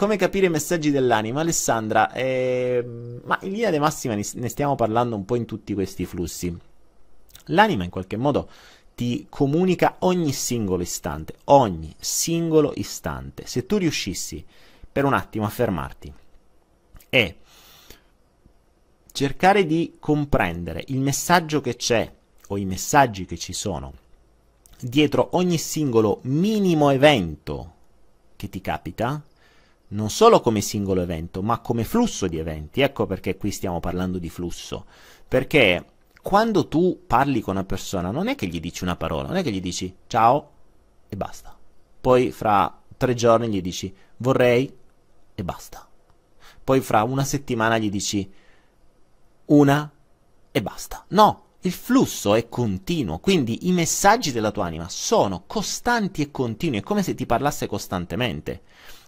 come capire i messaggi dell'anima? Alessandra, eh, ma in linea di massima ne stiamo parlando un po' in tutti questi flussi. L'anima in qualche modo ti comunica ogni singolo istante, ogni singolo istante. Se tu riuscissi per un attimo a fermarti e cercare di comprendere il messaggio che c'è o i messaggi che ci sono dietro ogni singolo minimo evento che ti capita, non solo come singolo evento, ma come flusso di eventi. Ecco perché qui stiamo parlando di flusso. Perché quando tu parli con una persona, non è che gli dici una parola, non è che gli dici ciao e basta. Poi fra tre giorni gli dici vorrei e basta. Poi fra una settimana gli dici una e basta. No, il flusso è continuo, quindi i messaggi della tua anima sono costanti e continui, è come se ti parlasse costantemente.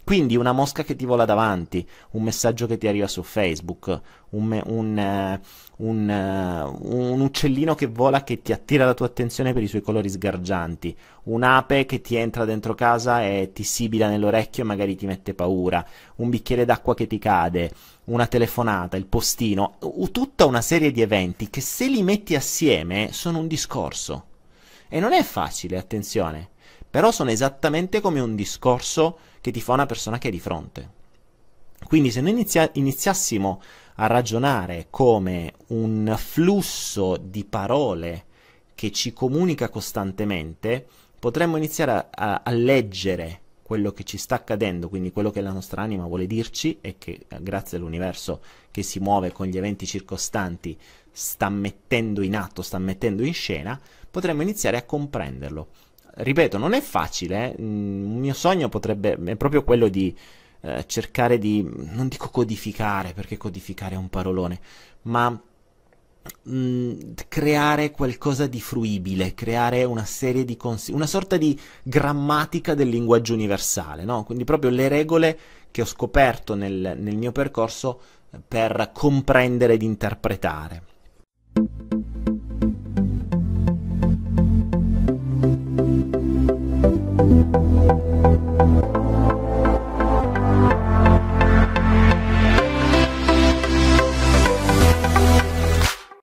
Quindi una mosca che ti vola davanti, un messaggio che ti arriva su Facebook, un, un, eh, un, eh, un, uccellino che vola che ti attira la tua attenzione per i suoi colori sgargianti, un'ape che ti entra dentro casa e ti sibila nell'orecchio e magari ti mette paura, un bicchiere d'acqua che ti cade, una telefonata, il postino, tutta una serie di eventi che se li metti assieme sono un discorso. E non è facile, attenzione però sono esattamente come un discorso che ti fa una persona che è di fronte. Quindi se noi inizia- iniziassimo a ragionare come un flusso di parole che ci comunica costantemente, potremmo iniziare a, a, leggere quello che ci sta accadendo, quindi quello che la nostra anima vuole dirci e che eh, grazie all'universo che si muove con gli eventi circostanti sta mettendo in atto, sta mettendo in scena, potremmo iniziare a comprenderlo ripeto, non è facile. Eh. Mm, un mio sogno potrebbe, è proprio quello di eh, cercare di, non dico codificare, perché codificare è un parolone, ma mh, mm, creare qualcosa di fruibile, creare una serie di consigli, una sorta di grammatica del linguaggio universale, no? Quindi proprio le regole che ho scoperto nel, nel mio percorso eh, per comprendere ed interpretare. Thank you.